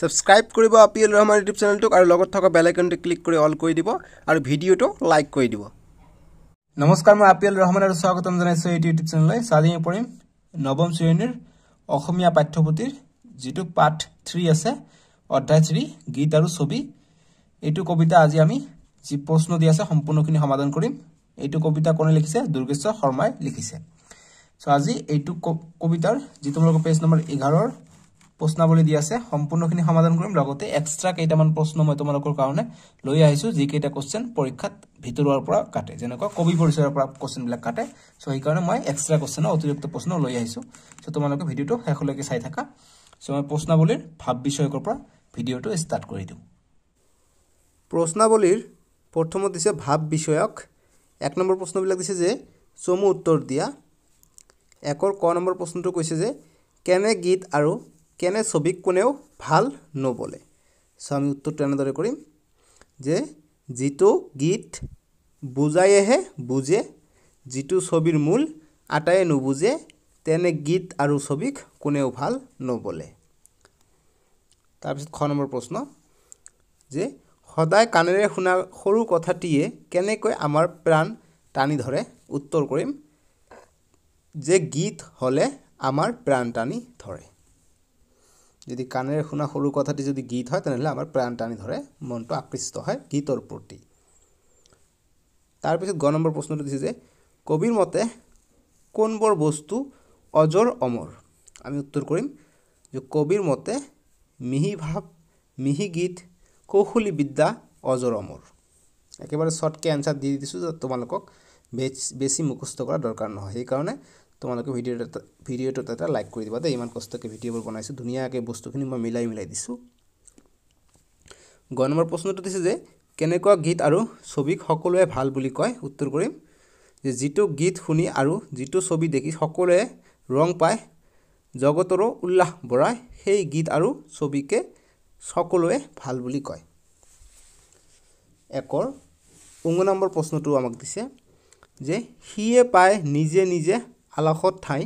subscribe কৰিব আপিএল Rahman YouTube চেনেলটোক আৰু লগত থকা বেল আইকনটো ক্লিক কৰি অল কৰি দিব আৰু ভিডিঅ'টো লাইক কৰি দিব নমস্কাৰ মই আপিএল ৰহমান আৰু স্বাগতম জনাইছোঁ এইটো ইউটিউব চেনেললৈ চাদিঙে পৰিম নৱম শ্ৰেণীৰ অসমীয়া পাঠ্যপুথিৰ যিটো পাৰ্ট থ্ৰী আছে অধ্যায় থ্ৰী গীত আৰু ছবি এইটো কবিতা আজি আমি যি প্ৰশ্ন দি আছে সম্পূৰ্ণখিনি সমাধান কৰিম এইটো কবিতা কোনে লিখিছে দুৰ্গেশ্বৰ শৰ্মাই লিখিছে চ' আজি এইটো কবিতাৰ যিটো মোৰ পেজ নম্বৰ এঘাৰৰ প্ৰশ্নাৱলী দি আছে সম্পূৰ্ণখিনি সমাধান কৰিম লগতে এক্সট্ৰা কেইটামান প্ৰশ্ন মই তোমালোকৰ কাৰণে লৈ আহিছোঁ যিকেইটা কুৱেশ্যন পৰীক্ষাত ভিতৰুৱাৰ পৰা কাটে যেনেকুৱা কবি পৰিচয়ৰ পৰা কুৱেশ্যনবিলাক কাটে চ' সেইকাৰণে মই এক্সট্ৰা কুৱেশ্যনৰ অতিৰিক্ত প্ৰশ্ন লৈ আহিছোঁ চ' তোমালোকে ভিডিঅ'টো শেষলৈকে চাই থাকা চ' মই প্ৰশ্নাৱলীৰ ভাৱ বিষয়কৰ পৰা ভিডিঅ'টো ষ্টাৰ্ট কৰি দিওঁ প্ৰশ্নাৱলীৰ প্ৰথমত দিছে ভাৱ বিষয়ক এক নম্বৰ প্ৰশ্নবিলাক দিছে যে চমু উত্তৰ দিয়া একৰ ক নম্বৰ প্ৰশ্নটো কৈছে যে কেনে গীত আৰু কেনে ছবিক কোনেও ভাল নবলে চ' আমি উত্তৰটো এনেদৰে কৰিম যে যিটো গীত বুজাইহে বুজে যিটো ছবিৰ মূল আটায়ে নুবুজে তেনে গীত আৰু ছবিক কোনেও ভাল নবলে তাৰপিছত খ নম্বৰ প্ৰশ্ন যে সদায় কাণেৰে শুনা সৰু কথাটিয়ে কেনেকৈ আমাৰ প্ৰাণ টানি ধৰে উত্তৰ কৰিম যে গীত হ'লে আমাৰ প্ৰাণ টানি ধৰে যদি কাণেৰে শুনা সৰু কথাটি যদি গীত হয় তেনেহ'লে আমাৰ প্ৰাণ টানি ধৰে মনটো আকৃষ্ট হয় গীতৰ প্ৰতি তাৰপিছত গ নম্বৰ প্ৰশ্নটো দিছে যে কবিৰ মতে কোনবোৰ বস্তু অজৰ অমৰ আমি উত্তৰ কৰিম যে কবিৰ মতে মিহি ভাৱ মিহি গীত কৌশলী বিদ্যা অজৰ অমৰ একেবাৰে শ্বৰ্টকৈ এনচাৰ দি দিছোঁ যে তোমালোকক বেছ বেছি মুখস্থ কৰাৰ দৰকাৰ নহয় সেইকাৰণে তোমালোকে ভিডিঅ'টো এটা ভিডিঅ'টোত এটা লাইক কৰি দিবা দেই ইমান কষ্টকৈ ভিডিঅ'বোৰ বনাইছোঁ ধুনীয়াকৈ বস্তুখিনি মই মিলাই মিলাই দিছোঁ গ নম্বৰ প্ৰশ্নটো দিছে যে কেনেকুৱা গীত আৰু ছবিক সকলোৱে ভাল বুলি কয় উত্তৰ কৰিম যে যিটো গীত শুনি আৰু যিটো ছবি দেখি সকলোৱে ৰং পায় জগতৰো উল্লাস বঢ়ায় সেই গীত আৰু ছবিকে সকলোৱে ভাল বুলি কয় একৰ উঙ নম্বৰ প্ৰশ্নটো আমাক দিছে যে সিয়ে পায় নিজে নিজে আলাসত ঠাই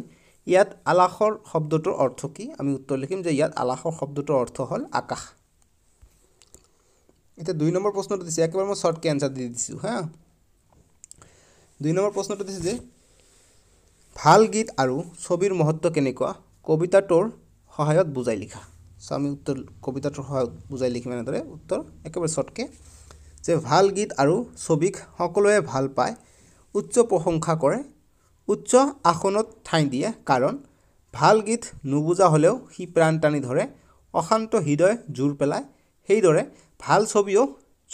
ইয়াত আলাসৰ শব্দটোৰ অৰ্থ কি আমি উত্তৰ লিখিম যে ইয়াত আলাসৰ শব্দটোৰ অৰ্থ হ'ল আকাশ এতিয়া দুই নম্বৰ প্ৰশ্নটো দিছে একেবাৰে মই শ্বৰ্টকৈ এনচাৰ দি দিছোঁ হা দুই নম্বৰ প্ৰশ্নটো দিছে যে ভাল গীত আৰু ছবিৰ মহত্ব কেনেকুৱা কবিতাটোৰ সহায়ত বুজাই লিখা চ' আমি উত্তৰ কবিতাটোৰ সহায়ত বুজাই লিখিম এনেদৰে উত্তৰ একেবাৰে শ্বৰ্টকৈ যে ভাল গীত আৰু ছবিক সকলোৱে ভাল পায় উচ্চ প্ৰশংসা কৰে উচ্চ আসনত ঠাই দিয়ে কাৰণ ভাল গীত নুবুজা হ'লেও সি প্ৰাণ টানি ধৰে অশান্ত হৃদয় জোৰ পেলায় সেইদৰে ভাল ছবিও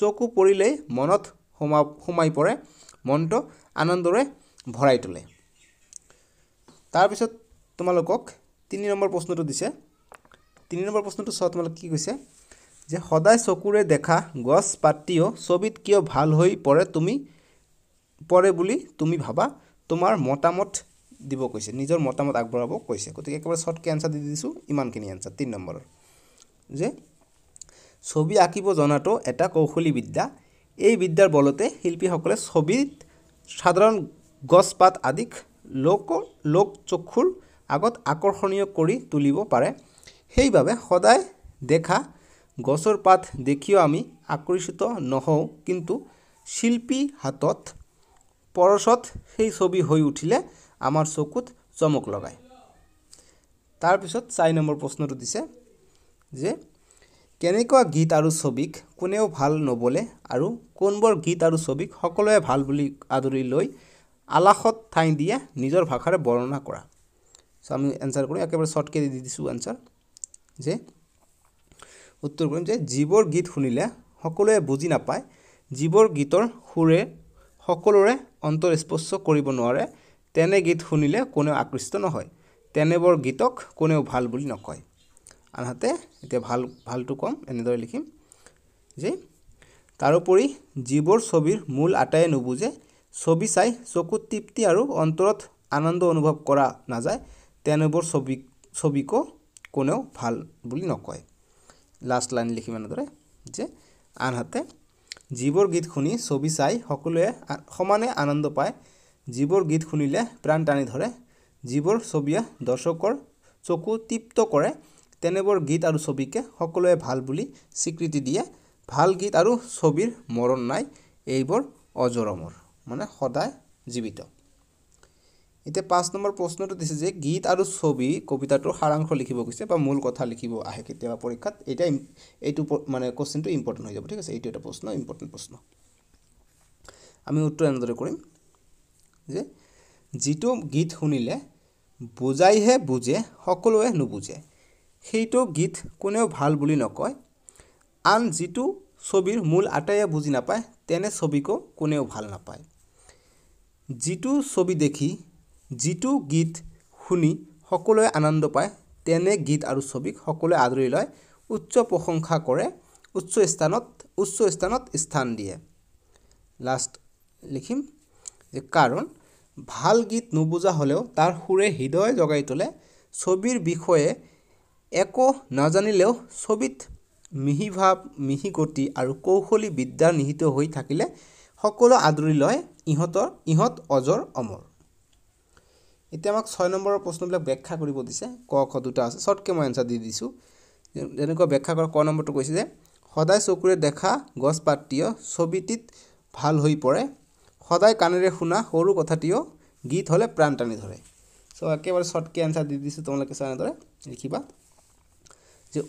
চকু পৰিলেই মনত সোমা সোমাই পৰে মনটো আনন্দৰে ভৰাই তোলে তাৰপিছত তোমালোকক তিনি নম্বৰ প্ৰশ্নটো দিছে তিনি নম্বৰ প্ৰশ্নটো চোৱা তোমালোকে কি কৈছে যে সদায় চকুৰে দেখা গছ পাতিও ছবিত কিয় ভাল হৈ পৰে তুমি পৰে বুলি তুমি ভাবা তোমাৰ মতামত দিব কৈছে নিজৰ মতামত আগবঢ়াব কৈছে গতিকে একেবাৰে শ্বৰ্টকৈ এনচাৰ দি দিছোঁ ইমানখিনি এনচাৰ তিনি নম্বৰৰ যে ছবি আঁকিব জনাটো এটা কৌশলী বিদ্যা এই বিদ্যাৰ বলতে শিল্পীসকলে ছবিত সাধাৰণ গছপাত আদিক লোক লোক চক্ষুৰ আগত আকৰ্ষণীয় কৰি তুলিব পাৰে সেইবাবে সদায় দেখা গছৰ পাত দেখিও আমি আকৰ্ষিত নহওঁ কিন্তু শিল্পী হাতত পৰশত সেই ছবি হৈ উঠিলে আমাৰ চকুত চমক লগায় তাৰপিছত চাৰি নম্বৰ প্ৰশ্নটো দিছে যে কেনেকুৱা গীত আৰু ছবিক কোনেও ভাল নবলে আৰু কোনবোৰ গীত আৰু ছবিক সকলোৱে ভাল বুলি আদৰি লৈ আলাসত ঠাই দিয়ে নিজৰ ভাষাৰে বৰ্ণনা কৰা চ' আমি এনচাৰ কৰোঁ একেবাৰে শ্বৰ্টকৈ দি দিছোঁ এনচাৰ যে উত্তৰ কৰিম যে যিবোৰ গীত শুনিলে সকলোৱে বুজি নাপায় যিবোৰ গীতৰ সুৰে সকলোৰে অন্তৰ স্পৰ্শ কৰিব নোৱাৰে তেনে গীত শুনিলে কোনেও আকৃষ্ট নহয় তেনেবোৰ গীতক কোনেও ভাল বুলি নকয় আনহাতে এতিয়া ভাল ভালটো কম এনেদৰে লিখিম যে তাৰোপৰি যিবোৰ ছবিৰ মূল আটাইয়ে নুবুজে ছবি চাই চকুত তৃপ্তি আৰু অন্তৰত আনন্দ অনুভৱ কৰা নাযায় তেনেবোৰ ছবি ছবিকো কোনেও ভাল বুলি নকয় লাষ্ট লাইন লিখিম এনেদৰে যে আনহাতে যিবোৰ গীত শুনি ছবি চাই সকলোৱে সমানে আনন্দ পায় যিবোৰ গীত শুনিলে প্ৰাণ টানি ধৰে যিবোৰ ছবিয়ে দৰ্শকৰ চকু তৃপ্ত কৰে তেনেবোৰ গীত আৰু ছবিকে সকলোৱে ভাল বুলি স্বীকৃতি দিয়ে ভাল গীত আৰু ছবিৰ মৰণ নাই এইবোৰ অজৰমৰ মানে সদায় জীৱিত এতিয়া পাঁচ নম্বৰ প্ৰশ্নটো দিছে যে গীত আৰু ছবি কবিতাটোৰ সাৰাংশ লিখিব গৈছে বা মূল কথা লিখিব আহে কেতিয়াবা পৰীক্ষাত এতিয়া এইটো মানে কুৱেশ্যনটো ইম্পৰ্টেণ্ট হৈ যাব ঠিক আছে এইটো এটা প্ৰশ্ন ইম্পৰ্টেণ্ট প্ৰশ্ন আমি উত্তৰ এনেদৰে কৰিম যে যিটো গীত শুনিলে বুজাইহে বুজে সকলোৱে নুবুজে সেইটো গীত কোনেও ভাল বুলি নকয় আন যিটো ছবিৰ মূল আটাইয়ে বুজি নাপায় তেনে ছবিকো কোনেও ভাল নাপায় যিটো ছবি দেখি যিটো গীত শুনি সকলোৱে আনন্দ পায় তেনে গীত আৰু ছবিক সকলোৱে আদৰি লয় উচ্চ প্ৰশংসা কৰে উচ্চ স্থানত উচ্চ স্থানত স্থান দিয়ে লাষ্ট লিখিম যে কাৰণ ভাল গীত নুবুজা হ'লেও তাৰ সুৰে হৃদয় জগাই তোলে ছবিৰ বিষয়ে একো নাজানিলেও ছবিত মিহিভাৱ গতি আৰু কৌশলী বিদ্যা নিহিত হৈ থাকিলে সকলো আদৰি লয় ইহঁতৰ ইহঁত অজৰ অমৰ এতিয়া আমাক ছয় নম্বৰৰ প্ৰশ্নবিলাক ব্যাখ্যা কৰিব দিছে ক খ দুটা আছে শ্বৰ্টকৈ মই এনচাৰ দি দিছোঁ যেনেকুৱা ব্যাখ্যা কৰা ক নম্বৰটো কৈছে যে সদায় চকুৰে দেখা গছ পাতটিয় ছবিটিত ভাল হৈ পৰে সদায় কাণেৰে শুনা সৰু কথাটিও গীত হ'লে প্ৰাণ টানি ধৰে চ' একেবাৰে শ্বৰ্টকৈ এনচাৰ দি দিছোঁ তোমালোকে চাই এনেদৰে লিখিবা যে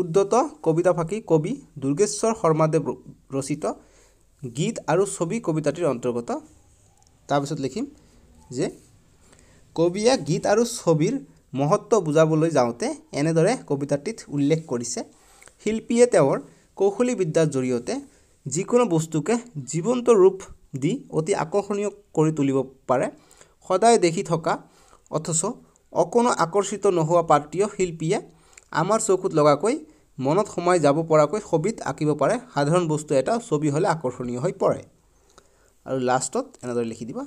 উদ্যত কবিতা ফাঁকি কবি দুৰ্গেশ্বৰ শৰ্মাদেৱ ৰচিত গীত আৰু ছবি কবিতাটিৰ অন্তৰ্গত তাৰপিছত লিখিম যে কবিয়ে গীত আৰু ছবিৰ মহত্ব বুজাবলৈ যাওঁতে এনেদৰে কবিতাটিত উল্লেখ কৰিছে শিল্পীয়ে তেওঁৰ কৌশলী বিদ্যাৰ জৰিয়তে যিকোনো বস্তুকে জীৱন্ত ৰূপ দি অতি আকৰ্ষণীয় কৰি তুলিব পাৰে সদায় দেখি থকা অথচ অকণো আকৰ্ষিত নোহোৱা পাত্ৰীয় শিল্পীয়ে আমাৰ চকুত লগাকৈ মনত সোমাই যাব পৰাকৈ ছবিত আঁকিব পাৰে সাধাৰণ বস্তু এটা ছবি হ'লে আকৰ্ষণীয় হৈ পৰে আৰু লাষ্টত এনেদৰে লিখি দিবা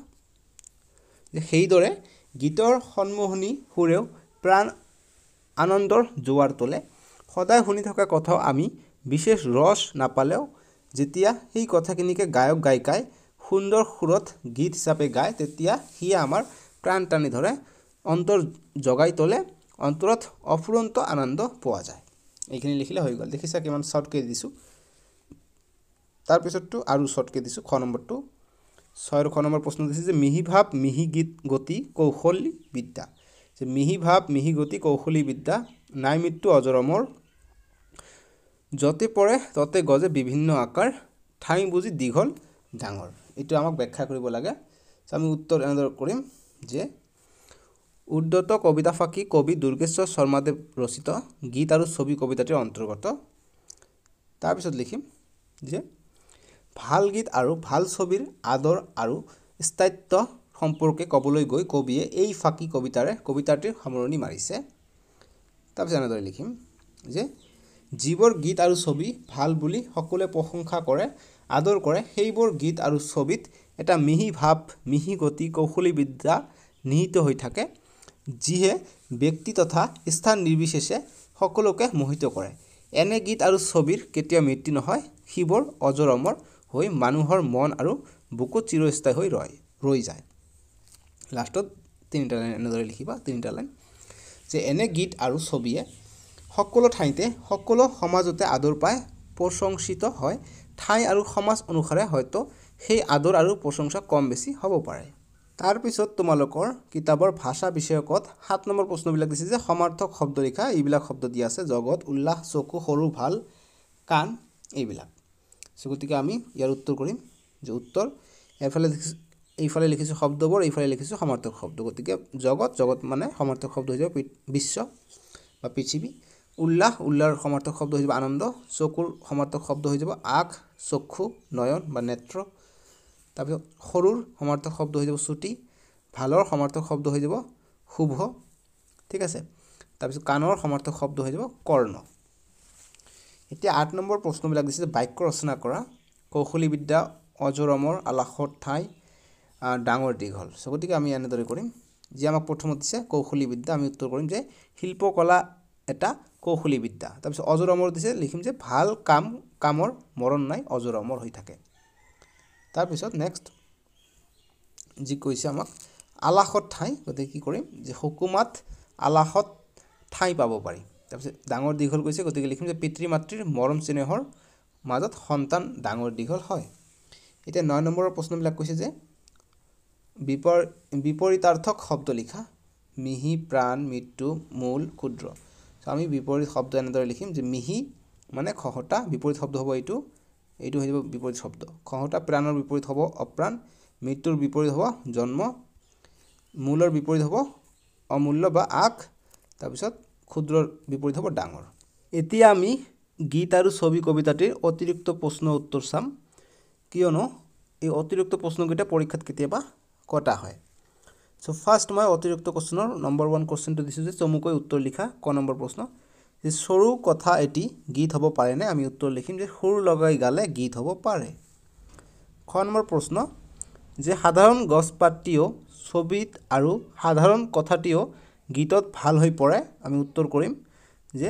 যে সেইদৰে গীতৰ সন্মোহনি সুৰেও প্ৰাণ আনন্দৰ জোৱাৰ তোলে সদায় শুনি থকা কথাও আমি বিশেষ ৰস নাপালেও যেতিয়া সেই কথাখিনিকে গায়ক গায়িকাই সুন্দৰ সুৰত গীত হিচাপে গায় তেতিয়া সি আমাৰ প্ৰাণ টানি ধৰে অন্তৰ জগাই তোলে অন্তৰত অফুৰন্ত আনন্দ পোৱা যায় এইখিনি লিখিলে হৈ গ'ল দেখিছা কিমান শ্বৰ্টকৈ দিছোঁ তাৰপিছততো আৰু শ্বৰ্টকৈ দিছোঁ খ নম্বৰটো ছয় ৰখ নম্বৰ প্ৰশ্ন দিছে যে মিহি ভাৱ মিহি গীত গতি কৌশলী বিদ্যা যে মিহি ভাৱ মিহি গতি কৌশলী বিদ্যা নাই মৃত্যু অজৰমৰ য'তে পৰে ত'তে গজে বিভিন্ন আকাৰ ঠাই বুজি দীঘল ডাঙৰ এইটো আমাক ব্যাখ্যা কৰিব লাগে আমি উত্তৰ এনেদৰে কৰিম যে উদ্যত কবিতা ফাঁকি কবি দুৰ্গেশ্বৰ শৰ্মাদেৱ ৰচিত গীত আৰু ছবি কবিতাটিৰ অন্তৰ্গত তাৰপিছত লিখিম যে ভাল গীত আৰু ভাল ছবিৰ আদৰ আৰু স্থায়িত্ব সম্পৰ্কে ক'বলৈ গৈ কবিয়ে এই ফাঁকি কবিতাৰে কবিতাটিৰ সামৰণি মাৰিছে তাৰপিছত এনেদৰে লিখিম যে যিবোৰ গীত আৰু ছবি ভাল বুলি সকলোৱে প্ৰশংসা কৰে আদৰ কৰে সেইবোৰ গীত আৰু ছবিত এটা মিহি ভাৱ মিহি গতি কৌশলী বিদ্যা নিহিত হৈ থাকে যিহে ব্যক্তি তথা স্থান নিৰ্বিশেষে সকলোকে মোহিত কৰে এনে গীত আৰু ছবিৰ কেতিয়াও মৃত্যু নহয় সিবোৰ অজৰমৰ হৈ মানুহৰ মন আৰু বুকুত চিৰস্থায়ী হৈ ৰয় ৰৈ যায় লাষ্টত তিনিটা লাইন এনেদৰে লিখিবা তিনিটা লাইন যে এনে গীত আৰু ছবিয়ে সকলো ঠাইতে সকলো সমাজতে আদৰ পাই প্ৰশংসিত হয় ঠাই আৰু সমাজ অনুসাৰে হয়তো সেই আদৰ আৰু প্ৰশংসা কম বেছি হ'ব পাৰে তাৰপিছত তোমালোকৰ কিতাপৰ ভাষা বিষয়কত সাত নম্বৰ প্ৰশ্নবিলাক দিছে যে সমাৰ্থক শব্দ লিখা এইবিলাক শব্দ দিয়া আছে জগত উল্লাস চকু সৰু ভাল কাণ এইবিলাক সো গতিকে আমি ইয়ার উত্তর করিম যে উত্তর এফালে এইফালে লিখেছো শব্দবর এইফালে লিখেছো সমর্থক শব্দ গতিকে জগৎ জগৎ মানে সমর্থক শব্দ হয়ে যাবে বিশ্ব বা পৃথিবী উল্লাস উল্লাহর সমর্থক শব্দ হয়ে যাবে আনন্দ চকুর সমর্থক শব্দ হয়ে যাব আখ চক্ষু নয়ন বা নেত্র তারপর সরুর সমর্থক শব্দ হয়ে যাব শ্রুতি ভালর সমর্থক শব্দ হয়ে যাব শুভ ঠিক আছে তারপর কানর সমর্থক শব্দ হয়ে যাব কর্ণ এতিয়া আঠ নম্বৰ প্ৰশ্নবিলাক দিছে যে বাক্য ৰচনা কৰা কৌশলী কৌশলীবিদ্যা অজৰমৰ আলাসৰ ঠাই ডাঙৰ দীঘল চ' গতিকে আমি এনেদৰে কৰিম যি আমাক প্ৰথমত দিছে কৌশলী বিদ্যা আমি উত্তৰ কৰিম যে শিল্পকলা এটা কৌশলী বিদ্যা তাৰপিছত অজৰমৰ দিছে লিখিম যে ভাল কাম কামৰ মৰণ নাই অজৰমৰ হৈ থাকে তাৰপিছত নেক্সট যি কৈছে আমাক আলাসত ঠাই গতিকে কি কৰিম যে হুকুমাত আলাসত ঠাই পাব পাৰি তাৰপিছত ডাঙৰ দীঘল কৈছে গতিকে লিখিম যে পিতৃ মাতৃৰ মৰম চেনেহৰ মাজত সন্তান ডাঙৰ দীঘল হয় এতিয়া নয় নম্বৰৰ প্ৰশ্নবিলাক কৈছে যে বিপৰ বিপৰীতাৰ্থক শব্দ লিখা মিহি প্ৰাণ মৃত্যু মূল ক্ষুদ্ৰ চ' আমি বিপৰীত শব্দ এনেদৰে লিখিম যে মিহি মানে খহটা বিপৰীত শব্দ হ'ব এইটো এইটো হৈ যাব বিপৰীত শব্দ খহটা প্ৰাণৰ বিপৰীত হ'ব অপ্ৰাণ মৃত্যুৰ বিপৰীত হ'ব জন্ম মূলৰ বিপৰীত হ'ব অমূল্য বা আগ তাৰপিছত ক্ষুদ্ৰৰ বিপৰীত হ'ব ডাঙৰ এতিয়া আমি গীত আৰু ছবি কবিতাটিৰ অতিৰিক্ত প্ৰশ্ন উত্তৰ চাম কিয়নো এই অতিৰিক্ত প্ৰশ্নকেইটা পৰীক্ষাত কেতিয়াবা কটা হয় চ' ফাৰ্ষ্ট মই অতিৰিক্ত কুৱেশ্যনৰ নম্বৰ ওৱান কুৱেশ্যনটো দিছোঁ যে চমুকৈ উত্তৰ লিখা ক নম্বৰ প্ৰশ্ন যে সৰু কথা এটি গীত হ'ব পাৰেনে আমি উত্তৰ লিখিম যে সৰু লগাই গালে গীত হ'ব পাৰে খ নম্বৰ প্ৰশ্ন যে সাধাৰণ গছপাতটিও ছবিত আৰু সাধাৰণ কথাটিও গীতত ভাল হৈ পৰে আমি উত্তৰ কৰিম যে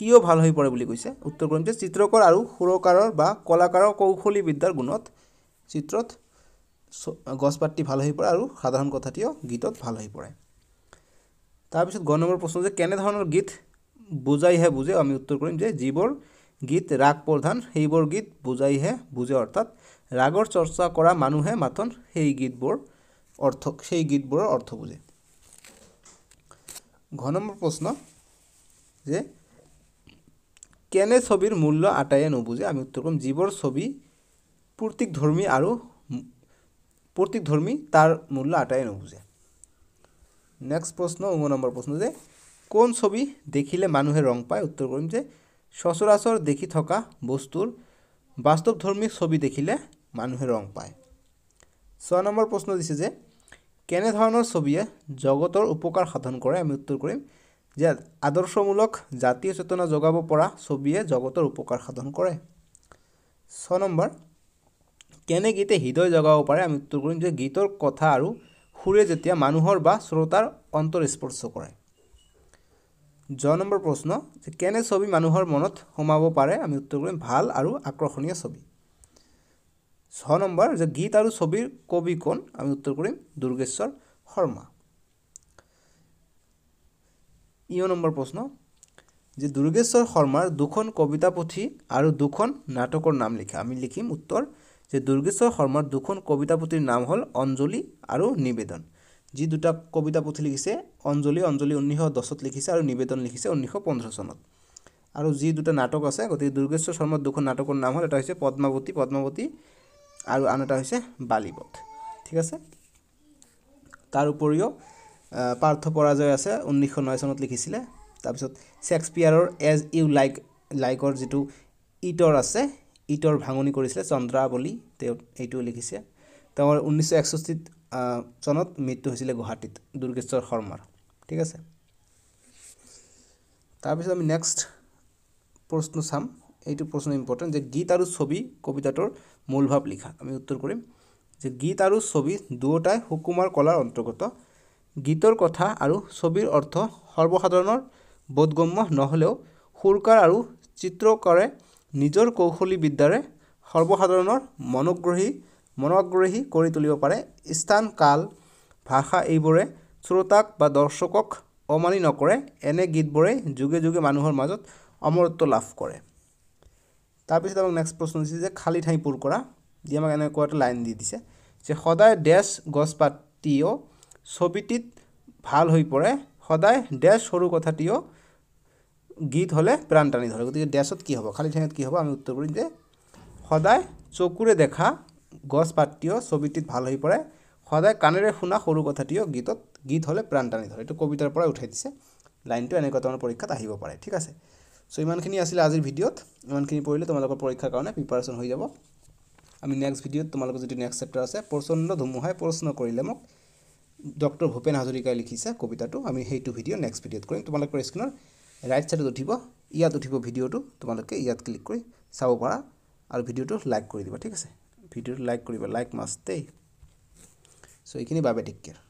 কিয় ভাল হৈ পৰে বুলি কৈছে উত্তৰ কৰিম যে চিত্ৰকৰ আৰু সুৰকাৰৰ বা কলাকাৰৰ কৌশলী বিদ্যাৰ গুণত চিত্ৰত গছ গছপাতটি ভাল হৈ পৰে আৰু সাধাৰণ কথাটিও গীতত ভাল হৈ পৰে তাৰপিছত গ নম্বৰ প্ৰশ্ন যে কেনেধৰণৰ গীত বুজাইহে বুজে আমি উত্তৰ কৰিম যে যিবোৰ গীত ৰাগ প্ৰধান সেইবোৰ গীত বুজাইহে বুজে অৰ্থাৎ ৰাগৰ চৰ্চা কৰা মানুহে মাথোন সেই গীতবোৰ অৰ্থ সেই গীতবোৰৰ অৰ্থ বুজে ঘ নম্বৰ প্ৰশ্ন যে কেনে ছবিৰ মূল্য আটাইয়ে নুবুজে আমি উত্তৰ কৰিম যিবোৰ ছবি প্ৰতীকধৰ্মী আৰু প্ৰতীকধৰ্মী তাৰ মূল্য আটাইয়ে নুবুজে নেক্সট প্ৰশ্ন ঊন নম্বৰ প্ৰশ্ন যে কোন ছবি দেখিলে মানুহে ৰং পায় উত্তৰ কৰিম যে সচৰাচৰ দেখি থকা বস্তুৰ বাস্তৱধৰ্মী ছবি দেখিলে মানুহে ৰং পায় ছয় নম্বৰ প্ৰশ্ন দিছে যে কেনেধৰণৰ ছবিয়ে জগতৰ উপকাৰ সাধন কৰে আমি উত্তৰ কৰিম যে আদৰ্শমূলক জাতীয় চেতনা জগাব পৰা ছবিয়ে জগতৰ উপকাৰ সাধন কৰে ছ নম্বৰ কেনে গীতে হৃদয় জগাব পাৰে আমি উত্তৰ কৰিম যে গীতৰ কথা আৰু সুৰে যেতিয়া মানুহৰ বা শ্ৰোতাৰ অন্তৰ স্পৰ্শ কৰে জ নম্বৰ প্ৰশ্ন যে কেনে ছবি মানুহৰ মনত সোমাব পাৰে আমি উত্তৰ কৰিম ভাল আৰু আকৰ্ষণীয় ছবি ছ নম্বৰ যে গীত আৰু ছবিৰ কবি কোন আমি উত্তৰ কৰিম দুৰ্গেশ্বৰ শৰ্মা ইয় নম্বৰ প্ৰশ্ন যে দুৰ্গেশ্বৰ শৰ্মাৰ দুখন কবিতা পুথি আৰু দুখন নাটকৰ নাম লিখা আমি লিখিম উত্তৰ যে দুৰ্গেশ্বৰ শৰ্মাৰ দুখন কবিতা পুথিৰ নাম হ'ল অঞ্জলি আৰু নিবেদন যি দুটা কবিতা পুথি লিখিছে অঞ্জলি অঞ্জলি ঊনৈছশ দহত লিখিছে আৰু নিবেদন লিখিছে ঊনৈছশ পোন্ধৰ চনত আৰু যি দুটা নাটক আছে গতিকে দুৰ্গেশ্বৰ শৰ্মাৰ দুখন নাটকৰ নাম হ'ল এটা হৈছে পদ্মাৱতী পদ্মাৱতী আৰু আন এটা হৈছে বালিপথ ঠিক আছে তাৰ উপৰিও পাৰ্থ পৰাজয় আছে ঊনৈছশ নয় চনত লিখিছিলে তাৰপিছত শ্বেক্সপিয়াৰৰ এজ ইউ লাইক লাইকৰ যিটো ইটৰ আছে ইটৰ ভাঙনি কৰিছিলে চন্দ্ৰা বুলি তেওঁ এইটো লিখিছে তেওঁৰ ঊনৈছশ এষষ্ঠিত চনত মৃত্যু হৈছিলে গুৱাহাটীত দুৰ্গেশ্বৰ শৰ্মাৰ ঠিক আছে তাৰপিছত আমি নেক্সট প্ৰশ্ন চাম এইটো প্ৰশ্ন ইম্পৰ্টেণ্ট যে গীত আৰু ছবি কবিতাটোৰ মূলভাৱ লিখা আমি উত্তৰ কৰিম যে গীত আৰু ছবি দুয়োটাই সুকুমাৰ কলাৰ অন্তৰ্গত গীতৰ কথা আৰু ছবিৰ অৰ্থ সৰ্বসাধাৰণৰ বোধগম্য নহ'লেও সুৰকাৰ আৰু চিত্ৰকাৰে নিজৰ কৌশলীবিদ্যাৰে সৰ্বসাধাৰণৰ মনোগ্ৰহী মনোগ্ৰহী কৰি তুলিব পাৰে স্থান কাল ভাষা এইবোৰে শ্ৰোতাক বা দৰ্শকক অমানি নকৰে এনে গীতবোৰে যোগে যোগে মানুহৰ মাজত অমৰত্ব লাভ কৰে তাৰপিছত আমাক নেক্সট প্ৰশ্ন দিছে যে খালী ঠাই পূৰ কৰা যি আমাক এনেকুৱা এটা লাইন দি দিছে যে সদায় ডেচ গছপাতিও ছবিটিত ভাল হৈ পৰে সদায় ডেছ সৰু কথাটিও গীত হ'লে প্ৰাণ টানি ধৰে গতিকে ডেছত কি হ'ব খালী ঠাইত কি হ'ব আমি উত্তৰ কৰিম যে সদায় চকুৰে দেখা গছ গছপাতিও ছবিটিত ভাল হৈ পৰে সদায় কাণেৰে শুনা সৰু কথাটিও গীতত গীত হ'লে প্ৰাণ টানি ধৰে এইটো কবিতাৰ পৰাই উঠাই দিছে লাইনটো এনেকুৱা ধৰণৰ পৰীক্ষাত আহিব পাৰে ঠিক আছে চ' ইমানখিনি আছিলে আজিৰ ভিডিঅ'ত ইমানখিনি পঢ়িলে তোমালোকৰ পৰীক্ষাৰ কাৰণে প্ৰিপাৰেশ্যন হৈ যাব আমি নেক্সট ভিডিঅ'ত তোমালোকৰ যদি নেক্সট চেপ্টাৰ আছে প্ৰচণ্ড ধুমুহাই প্ৰশ্ন কৰিলে মোক ডক্টৰ ভূপেন হাজৰিকাই লিখিছে কবিতাটো আমি সেইটো ভিডিঅ' নেক্সট ভিডিঅ'ত কৰিম তোমালোকৰ স্ক্ৰীণৰ ৰাইট ছাইডত উঠিব ইয়াত উঠিব ভিডিঅ'টো তোমালোকে ইয়াত ক্লিক কৰি চাব পাৰা আৰু ভিডিঅ'টো লাইক কৰি দিবা ঠিক আছে ভিডিঅ'টো লাইক কৰিবা লাইক মাষ্ট দেই চ' এইখিনি বাবে টেক কেয়াৰ